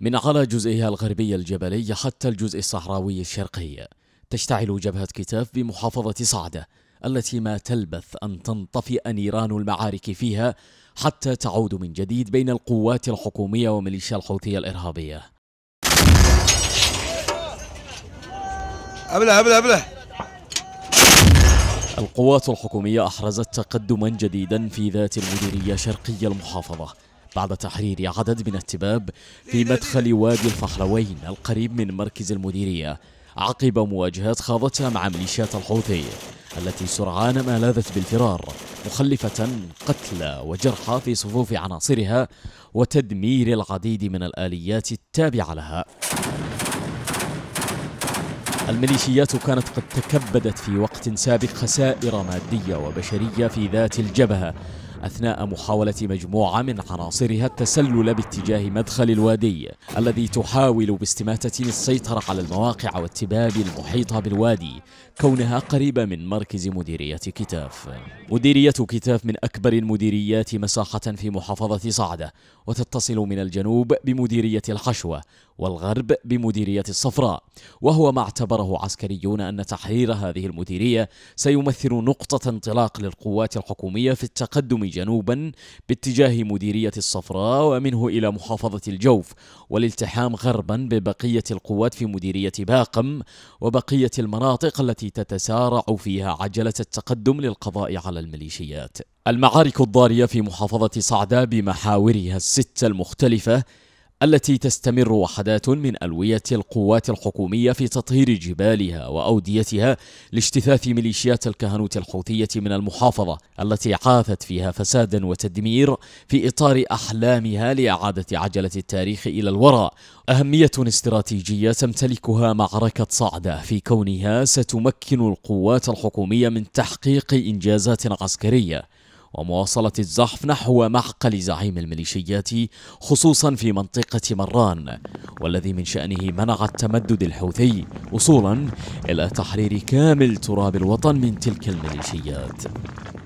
من على جزئها الغربي الجبلي حتى الجزء الصحراوي الشرقي تشتعل جبهة كتاف بمحافظة صعدة التي ما تلبث أن تنطفئ نيران المعارك فيها حتى تعود من جديد بين القوات الحكومية وميليشيا الحوثية الإرهابية أبله أبله أبله القوات الحكومية أحرزت تقدما جديدا في ذات المديرية شرقي المحافظة بعد تحرير عدد من التباب في مدخل وادي الفحلوين القريب من مركز المديرية عقب مواجهات خاضتها مع ميليشيات الحوثي التي سرعان ما لاذت بالفرار مخلفة قتلى وجرحى في صفوف عناصرها وتدمير العديد من الآليات التابعة لها الميليشيات كانت قد تكبدت في وقت سابق خسائر مادية وبشرية في ذات الجبهة أثناء محاولة مجموعة من عناصرها التسلل باتجاه مدخل الوادي الذي تحاول باستماتة السيطرة على المواقع والتباب المحيطة بالوادي كونها قريبة من مركز مديرية كتاف مديرية كتاف من أكبر المديريات مساحة في محافظة صعدة وتتصل من الجنوب بمديرية الحشوة والغرب بمديرية الصفراء وهو ما اعتبره عسكريون أن تحرير هذه المديرية سيمثل نقطة انطلاق للقوات الحكومية في التقدم جنوبا باتجاه مديرية الصفراء ومنه إلى محافظة الجوف والالتحام غربا ببقية القوات في مديرية باقم وبقية المناطق التي تتسارع فيها عجلة التقدم للقضاء على الميليشيات المعارك الضارية في محافظة صعدة بمحاورها الستة المختلفة التي تستمر وحدات من ألوية القوات الحكومية في تطهير جبالها وأوديتها لاجتثاث ميليشيات الكهنوت الحوثية من المحافظة التي عاثت فيها فسادا وتدمير في إطار أحلامها لإعادة عجلة التاريخ إلى الوراء أهمية استراتيجية تمتلكها معركة صعدة في كونها ستمكن القوات الحكومية من تحقيق إنجازات عسكرية ومواصلة الزحف نحو معقل زعيم الميليشيات خصوصا في منطقة مران والذي من شأنه منع التمدد الحوثي وصولا إلى تحرير كامل تراب الوطن من تلك الميليشيات